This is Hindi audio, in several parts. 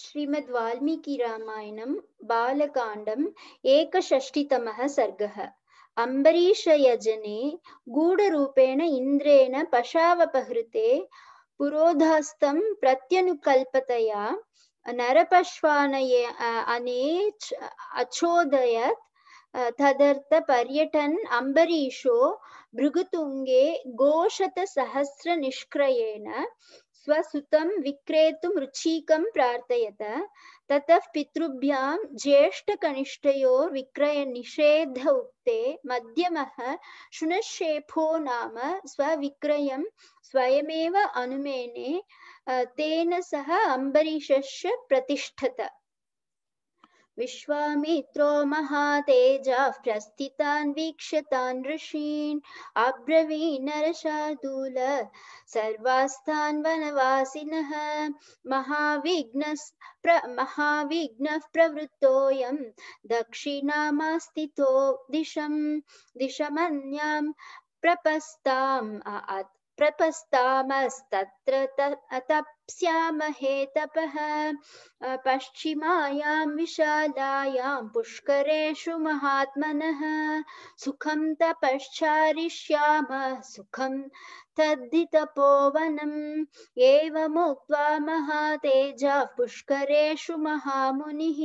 श्रीमद् वाल्मीकि रामायणं बालकाण्डम् एकषष्टितमः सर्गः अम्बरीषयजने गूढरूपेण इन्द्रेण पशावपहृते पुरोधास्तं प्रत्यनुकल्पतया नरपश्वानये अने अचोदयत् तदर्थपर्यटन् अम्बरीशो भृगुतुङ्गे घोषतसहस्रनिष्क्रयेण स्वसुतं विक्रेतुं रुचिकं प्रार्थयत ततः पितृभ्यां ज्येष्ठकनिष्ठयोर्विक्रयनिषेध उक्ते मध्यमः शुनशेफो नाम स्वविक्रयं स्वयमेव अनुमेने तेन सह अम्बरीषस्य प्रतिष्ठत विश्वामित्रो महातेजाः प्रस्थितान् वीक्षतान् ऋषीन् अब्रवीनरशार्दूल सर्वास्तान् वनवासिनः महाविघ्नस् प्र महाविघ्नः प्रवृत्तोऽयं दक्षिणामास्थितो दिशं दिशमन्यां प्रपस्ताम् प्रपस्तामस्तत्र तप प्स्यामहे तपः पश्चिमायां विशालायां पुष्करेषु महात्मनः सुखं तपश्चारिष्याम सुखं तद्धि तपोवनम् एवमुक्त्वा महातेजः पुष्करेषु महामुनिः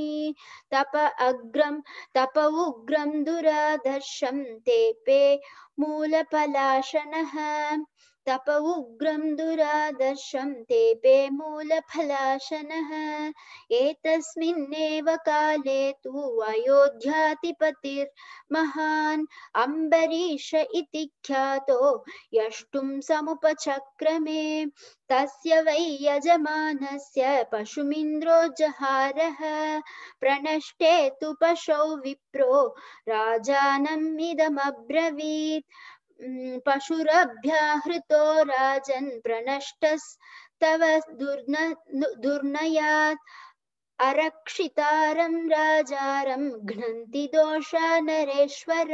तप अग्रं तप उग्रं दुरादर्शं तेपे मूलपलाशनः तप उग्रम दुरादर्शम तेपे मूल फलाशन काले तो अयोध्याधिपतिर्महान् अम्बरीष इति ख्यातो यष्टुं समुपचक्रमे तस्य वै यजमानस्य पशुमिन्द्रो जहारः प्रणष्टे तु पशौ विप्रो राजानम् इदमब्रवीत् पशुरभ्याहृतो राजन् प्रणष्टस्तव दुर्न दुर्नयात् अरक्षितारं राजारं घ्नन्ति दोषा नरेश्वर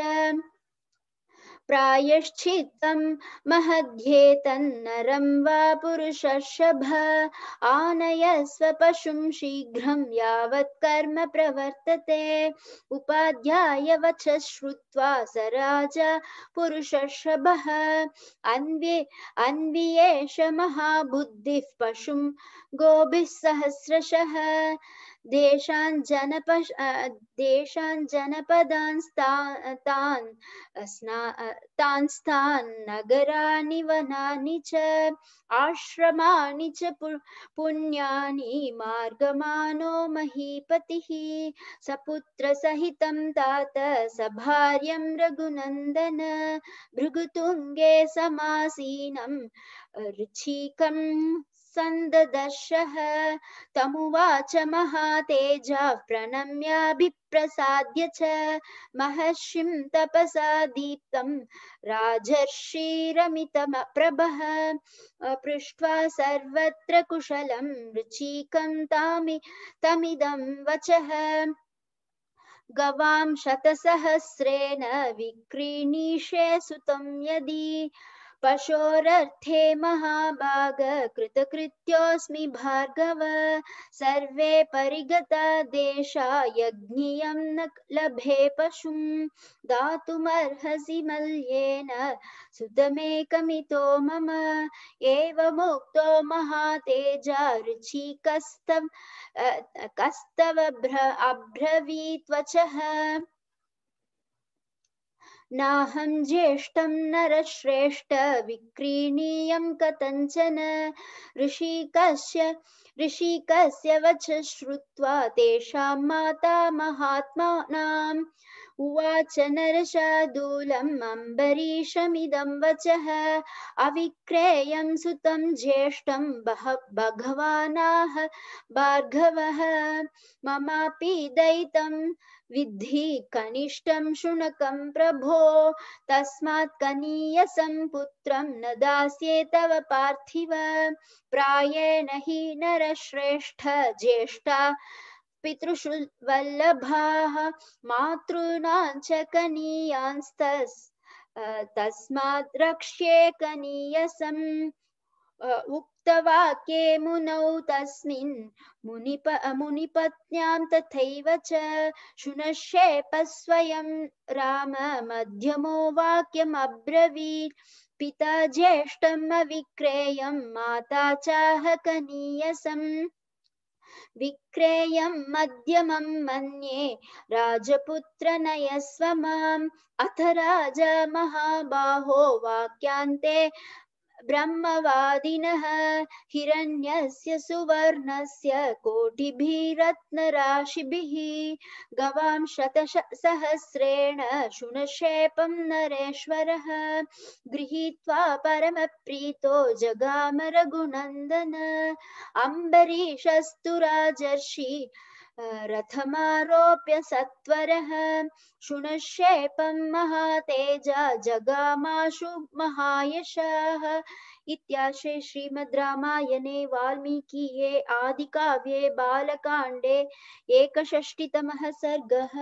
प्रायश्चित्तं महध्येतन्नरं वा पुरुषर्षभ आनयस्व पशुं शीघ्रं यावत् कर्म प्रवर्तते उपाध्याय वच श्रुत्वा स राजा पुरुषर्षभः अन्वे अन्वियेष महाबुद्धिः पशुं गोभिः सहस्रशः देशान् जनप देशान् जनपदान् तान् स्ना तान् नगराणि वनानि च आश्रमाणि च पुण्यानि मार्गमानो महीपतिः सपुत्रसहितं तात सभार्यं रघुनन्दन भृगुतुङ्गे समासीनं रुचिकं सन्ददर्शः तमुवाच महातेजः प्रणम्याभिप्रसाद्य च महर्षिं तपसा दीप्तं राजर्षिरमितमप्रभः पृष्ट्वा सर्वत्र कुशलं रुचिकं तामि तमिदं वचः गवां शतसहस्रेण विक्रीणीषे सुतं यदि पशोरर्थे महाभाग कृतकृत्योऽस्मि भार्गव सर्वे परिगता देशा यज्ञियं न लभे पशुं दातुमर्हसि मल्येन सुतमेकमितो मम एवमुक्तो महातेजा ऋचिकस्तव कस्तव अभ्रवीत्वचः नाहं ज्येष्ठं नरश्रेष्ठ विक्रीणीयं कथञ्चन ऋषिकस्य ऋषिकस्य वच श्रुत्वा तेषां माता महात्मानाम् उवाच नरशादूलमम्बरीशमिदं वचः अविक्रेयं सुतं ज्येष्ठं बह भगवानाः भार्गवः ममापि दयितं विद्धि कनिष्ठं शुनकं प्रभो तस्मात् कनीयसं पुत्रं न दास्ये तव पार्थिव प्रायेण हि नरश्रेष्ठ ज्येष्ठा पितृषु वल्लभाः मातॄणाञ्च कनीयांस्तस् तस्माद् रक्ष्ये कनीयसम् उक्तवाक्ये मुनौ तस्मिन् मुनिप मुनिपत्न्यां तथैव च शुनश्येप स्वयं राम मध्यमो वाक्यमब्रवीत् पिता ज्येष्ठम् अविक्रेयं माता चाह कनीयसम् विक्रेयं मध्यमं मन्ये राजपुत्र नयस्व माम् अथ राजा महाबाहो वाक्यान्ते ब्रह्मवादिनः हिरण्यस्य सुवर्णस्य कोटिभिरत्नराशिभिः गवां शतसहस्रेण शुनशेपं नरेश्वरः गृहीत्वा परमप्रीतो जगाम रघुनन्दन अम्बरीशस्तु राजर्षि रथमारोप्य सत्वरः शुणशेपं महातेजा जगामाशु महायश इत्याशे श्रीमद् रामायणे वाल्मीकीये आदिकाव्ये बालकाण्डे एकषष्टितमः सर्गः